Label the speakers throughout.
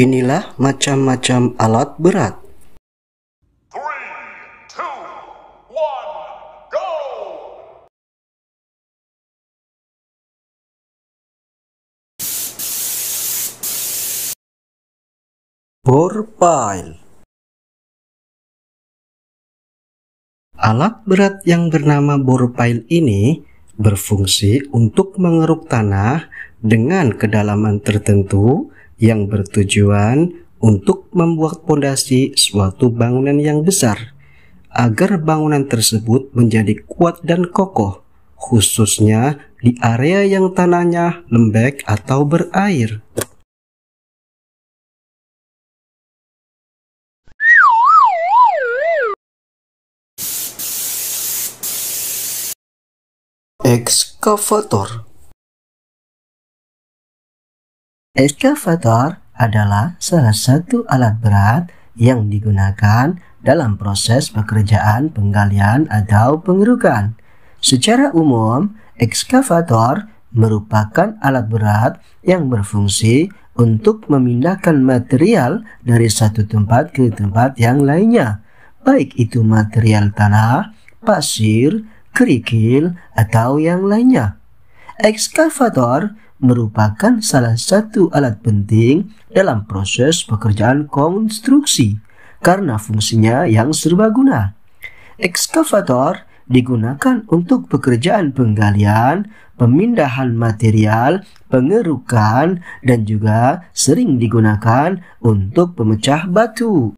Speaker 1: Inilah macam-macam alat berat.
Speaker 2: Bor pile
Speaker 1: Alat berat yang bernama bor pile ini berfungsi untuk mengeruk tanah dengan kedalaman tertentu yang bertujuan untuk membuat pondasi suatu bangunan yang besar agar bangunan tersebut menjadi kuat dan kokoh, khususnya di area yang tanahnya lembek atau berair.
Speaker 2: Excavator
Speaker 1: Eskavator adalah salah satu alat berat yang digunakan dalam proses pekerjaan penggalian atau pengerukan. Secara umum, ekskavator merupakan alat berat yang berfungsi untuk memindahkan material dari satu tempat ke tempat yang lainnya, baik itu material tanah, pasir, kerikil, atau yang lainnya. Ekskavator merupakan salah satu alat penting dalam proses pekerjaan konstruksi karena fungsinya yang serbaguna. Ekskavator digunakan untuk pekerjaan penggalian, pemindahan material, pengerukan, dan juga sering digunakan untuk pemecah batu.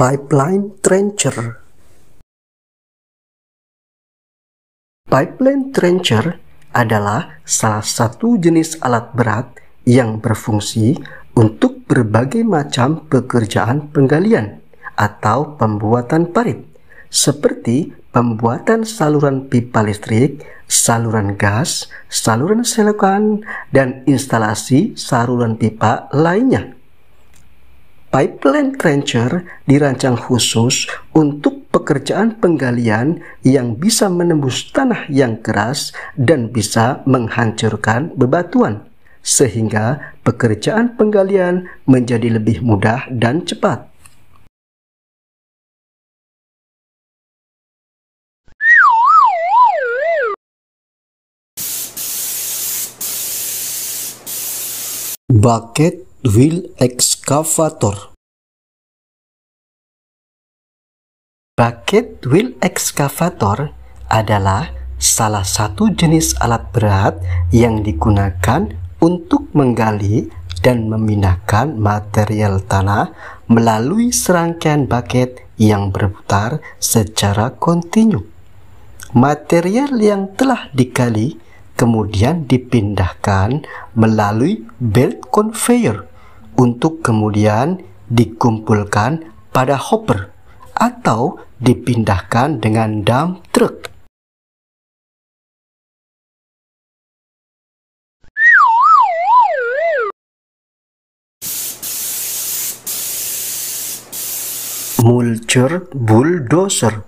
Speaker 2: pipeline trencher.
Speaker 1: Pipeline trencher adalah salah satu jenis alat berat yang berfungsi untuk berbagai macam pekerjaan penggalian atau pembuatan parit, seperti pembuatan saluran pipa listrik, saluran gas, saluran selokan, dan instalasi saluran pipa lainnya. Pipeline trencher dirancang khusus untuk pekerjaan penggalian yang bisa menembus tanah yang keras dan bisa menghancurkan bebatuan, sehingga pekerjaan penggalian menjadi lebih mudah dan cepat.
Speaker 2: Bucket wheel excavator
Speaker 1: Bucket wheel excavator adalah salah satu jenis alat berat yang digunakan untuk menggali dan memindahkan material tanah melalui serangkaian bucket yang berputar secara kontinu. Material yang telah digali kemudian dipindahkan melalui belt conveyor untuk kemudian dikumpulkan pada hopper atau dipindahkan dengan dump truck.
Speaker 2: Mulcher Bulldozer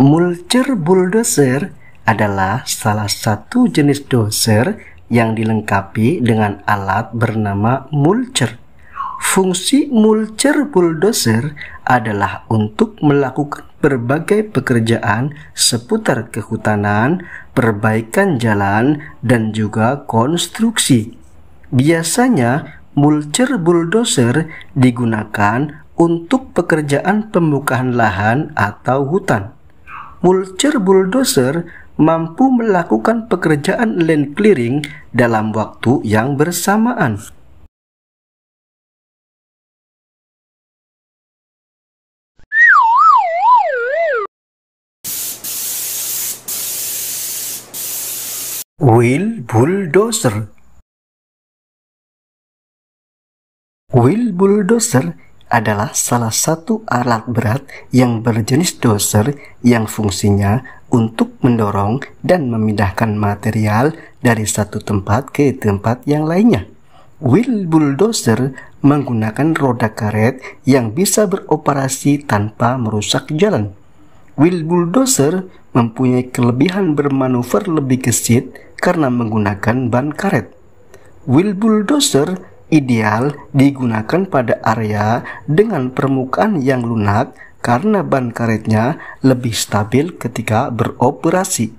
Speaker 1: Mulcher Bulldozer adalah salah satu jenis dozer yang dilengkapi dengan alat bernama mulcher. Fungsi mulcher bulldozer adalah untuk melakukan berbagai pekerjaan seputar kehutanan, perbaikan jalan, dan juga konstruksi. Biasanya, mulcher bulldozer digunakan untuk pekerjaan pembukaan lahan atau hutan. Mulcher bulldozer mampu melakukan pekerjaan land clearing dalam waktu yang bersamaan.
Speaker 2: Wheel Bulldozer Wheel
Speaker 1: Bulldozer adalah salah satu alat berat yang berjenis dozer yang fungsinya untuk mendorong dan memindahkan material dari satu tempat ke tempat yang lainnya. Wheel bulldozer menggunakan roda karet yang bisa beroperasi tanpa merusak jalan. Wheel bulldozer mempunyai kelebihan bermanuver lebih gesit karena menggunakan ban karet. Wheel bulldozer ideal digunakan pada area dengan permukaan yang lunak karena ban karetnya lebih stabil ketika beroperasi.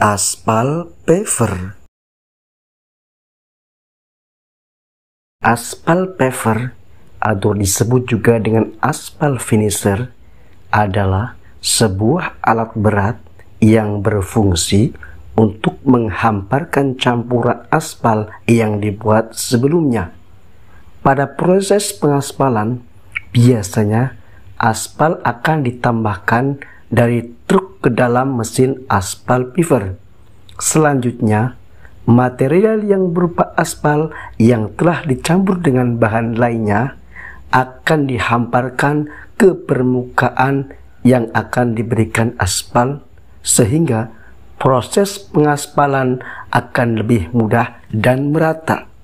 Speaker 2: Aspal paver Aspal
Speaker 1: paver atau disebut juga dengan aspal finisher adalah sebuah alat berat yang berfungsi untuk menghamparkan campuran aspal yang dibuat sebelumnya. Pada proses pengaspalan, biasanya aspal akan ditambahkan dari truk ke dalam mesin aspal piver. Selanjutnya, material yang berupa aspal yang telah dicampur dengan bahan lainnya akan dihamparkan ke permukaan yang akan diberikan aspal sehingga proses pengaspalan akan lebih mudah dan merata.